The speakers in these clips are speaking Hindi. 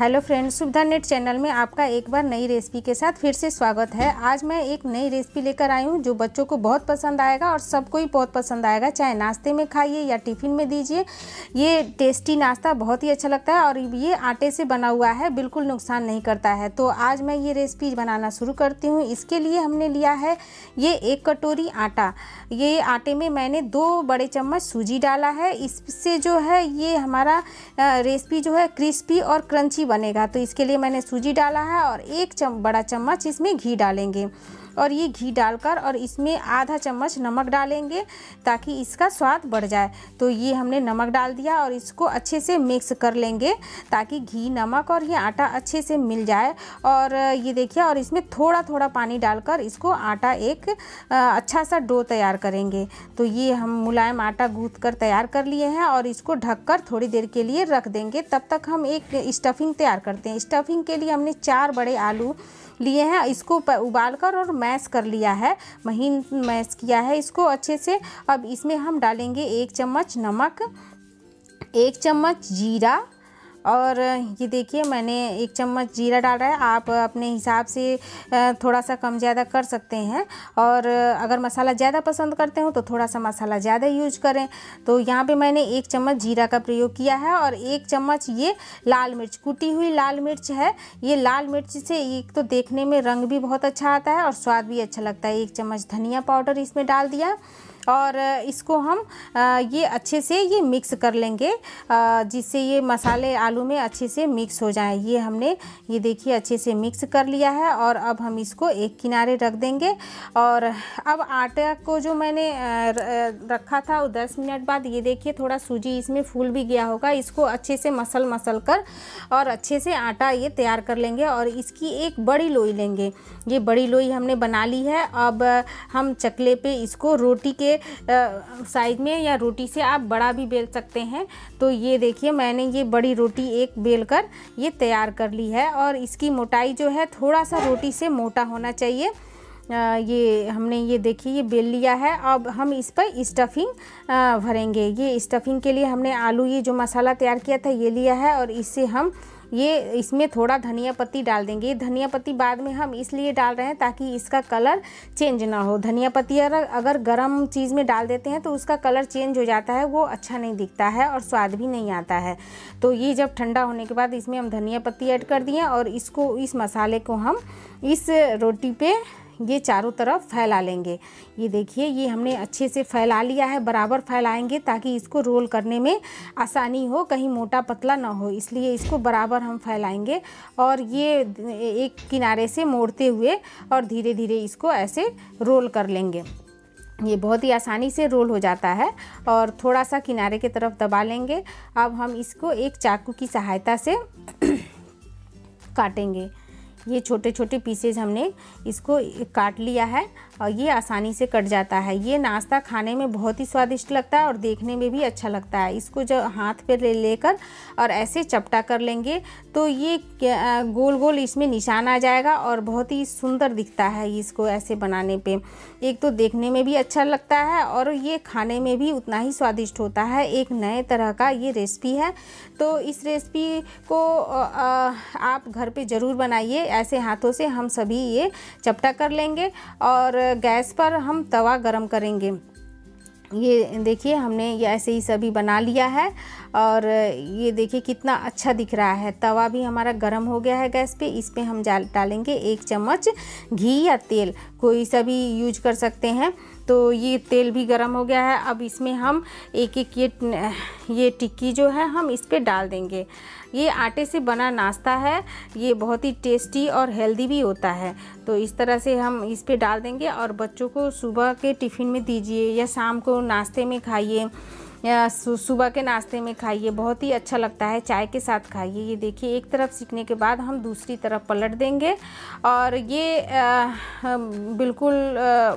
hello friends Suvidha net channel में आपका एक बार नई रेसिपी के साथ फिर से स्वागत है आज मैं एक नई रेसिपी लेकर आई हूँ जो बच्चों को बहुत पसंद आएगा और सबको ही बहुत पसंद आएगा चाहे नाश्ते में खाइए या टिफ़िन में दीजिए ये टेस्टी नाश्ता बहुत ही अच्छा लगता है और ये आटे से बना हुआ है बिल्कुल नुकसान नहीं करता है तो आज मैं ये रेसिपी बनाना शुरू करती हूँ इसके लिए हमने लिया है ये एक कटोरी आटा ये आटे में मैंने दो बड़े चम्मच सूजी डाला है इससे जो है ये हमारा रेसिपी जो है क्रिस्पी और क्रंची बनेगा तो इसके लिए मैंने सूजी डाला है और एक चम, बड़ा चम्मच इसमें घी डालेंगे और ये घी डालकर और इसमें आधा चम्मच नमक डालेंगे ताकि इसका स्वाद बढ़ जाए तो ये हमने नमक डाल दिया और इसको अच्छे से मिक्स कर लेंगे ताकि घी नमक और ये आटा अच्छे से मिल जाए और ये देखिए और इसमें थोड़ा थोड़ा पानी डालकर इसको आटा एक अच्छा सा डो तैयार करेंगे तो ये हम मुलायम आटा गूँथ कर तैयार कर लिए हैं और इसको कर थोड़ी देर के लिए रख देंगे तब तक हम एक स्टफिंग तैयार करते हैं स्टफिंग के लिए हमने चार बड़े आलू लिए हैं इसको उबाल कर और मैश कर लिया है महीन मैश किया है इसको अच्छे से अब इसमें हम डालेंगे एक चम्मच नमक एक चम्मच जीरा और ये देखिए मैंने एक चम्मच जीरा डाला है आप अपने हिसाब से थोड़ा सा कम ज़्यादा कर सकते हैं और अगर मसाला ज़्यादा पसंद करते हो तो थोड़ा सा मसाला ज़्यादा यूज करें तो यहाँ पे मैंने एक चम्मच जीरा का प्रयोग किया है और एक चम्मच ये लाल मिर्च कुटी हुई लाल मिर्च है ये लाल मिर्च से एक तो देखने में रंग भी बहुत अच्छा आता है और स्वाद भी अच्छा लगता है एक चम्मच धनिया पाउडर इसमें डाल दिया और इसको हम ये अच्छे से ये मिक्स कर लेंगे जिससे ये मसाले आलू में अच्छे से मिक्स हो जाए ये हमने ये देखिए अच्छे से मिक्स कर लिया है और अब हम इसको एक किनारे रख देंगे और अब आटा को जो मैंने रखा था वो दस मिनट बाद ये देखिए थोड़ा सूजी इसमें फूल भी गया होगा इसको अच्छे से मसल मसल कर और अच्छे से आटा ये तैयार कर लेंगे और इसकी एक बड़ी लोई लेंगे ये बड़ी लोई हमने बना ली है अब हम चकले पे इसको रोटी के साइज़ में या रोटी से आप बड़ा भी बेल सकते हैं तो ये देखिए मैंने ये बड़ी रोटी एक बेल कर ये तैयार कर ली है और इसकी मोटाई जो है थोड़ा सा रोटी से मोटा होना चाहिए ये हमने ये देखिए ये बेल लिया है अब हम इस पर स्टफिंग भरेंगे ये स्टफिंग के लिए हमने आलू ये जो मसाला तैयार किया था ये लिया है और इससे हम ये इसमें थोड़ा धनिया पत्ती डाल देंगे धनिया पत्ती बाद में हम इसलिए डाल रहे हैं ताकि इसका कलर चेंज ना हो धनिया पत्ती अगर गर्म चीज़ में डाल देते हैं तो उसका कलर चेंज हो जाता है वो अच्छा नहीं दिखता है और स्वाद भी नहीं आता है तो ये जब ठंडा होने के बाद इसमें हम धनिया पत्ती ऐड कर दिए और इसको इस मसाले को हम इस रोटी पर ये चारों तरफ फैला लेंगे ये देखिए ये हमने अच्छे से फैला लिया है बराबर फैलाएंगे ताकि इसको रोल करने में आसानी हो कहीं मोटा पतला ना हो इसलिए इसको बराबर हम फैलाएंगे और ये एक किनारे से मोड़ते हुए और धीरे धीरे इसको ऐसे रोल कर लेंगे ये बहुत ही आसानी से रोल हो जाता है और थोड़ा सा किनारे की तरफ दबा लेंगे अब हम इसको एक चाकू की सहायता से काटेंगे ये छोटे छोटे पीसेज हमने इसको काट लिया है और ये आसानी से कट जाता है ये नाश्ता खाने में बहुत ही स्वादिष्ट लगता है और देखने में भी अच्छा लगता है इसको जब हाथ पे ले लेकर और ऐसे चपटा कर लेंगे तो ये गोल गोल इसमें निशान आ जाएगा और बहुत ही सुंदर दिखता है इसको ऐसे बनाने पे एक तो देखने में भी अच्छा लगता है और ये खाने में भी उतना ही स्वादिष्ट होता है एक नए तरह का ये रेसिपी है तो इस रेसिपी को आप घर पर ज़रूर बनाइए ऐसे हाथों से हम सभी ये चपटा कर लेंगे और गैस पर हम तवा गरम करेंगे ये देखिए हमने ये ऐसे ही सभी बना लिया है और ये देखिए कितना अच्छा दिख रहा है तवा भी हमारा गर्म हो गया है गैस पे इस पर हम डालेंगे एक चम्मच घी या तेल कोई सभी यूज कर सकते हैं तो ये तेल भी गर्म हो गया है अब इसमें हम एक एक ये ये टिक्की जो है हम इस पर डाल देंगे ये आटे से बना नाश्ता है ये बहुत ही टेस्टी और हेल्दी भी होता है तो इस तरह से हम इस पर डाल देंगे और बच्चों को सुबह के टिफ़िन में दीजिए या शाम को नाश्ते में खाइए सुबह के नाश्ते में खाइए बहुत ही अच्छा लगता है चाय के साथ खाइए ये देखिए एक तरफ सीखने के बाद हम दूसरी तरफ पलट देंगे और ये आ, बिल्कुल आ,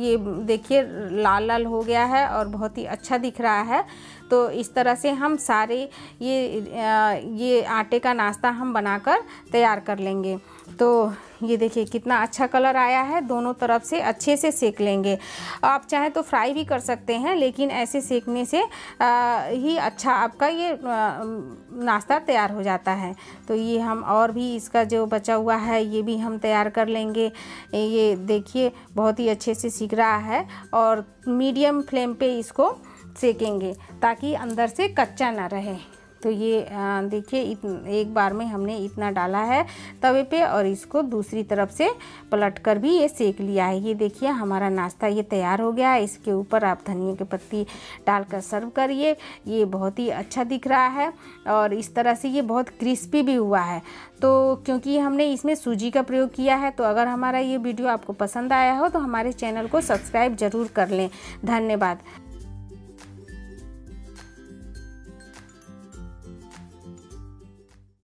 ये देखिए लाल लाल हो गया है और बहुत ही अच्छा दिख रहा है तो इस तरह से हम सारे ये आ, ये आटे का नाश्ता हम बनाकर तैयार कर लेंगे तो ये देखिए कितना अच्छा कलर आया है दोनों तरफ से अच्छे से सेक लेंगे आप चाहे तो फ्राई भी कर सकते हैं लेकिन ऐसे सेकने से आ, ही अच्छा आपका ये नाश्ता तैयार हो जाता है तो ये हम और भी इसका जो बचा हुआ है ये भी हम तैयार कर लेंगे ये देखिए बहुत ही अच्छे से सीख रहा है और मीडियम फ्लेम पर इसको सेकेंगे ताकि अंदर से कच्चा ना रहे तो ये देखिए एक बार में हमने इतना डाला है तवे पे और इसको दूसरी तरफ से पलट कर भी ये सेक लिया है ये देखिए हमारा नाश्ता ये तैयार हो गया है इसके ऊपर आप धनिया के पत्ती डालकर सर्व करिए ये बहुत ही अच्छा दिख रहा है और इस तरह से ये बहुत क्रिस्पी भी हुआ है तो क्योंकि हमने इसमें सूजी का प्रयोग किया है तो अगर हमारा ये वीडियो आपको पसंद आया हो तो हमारे चैनल को सब्सक्राइब ज़रूर कर लें धन्यवाद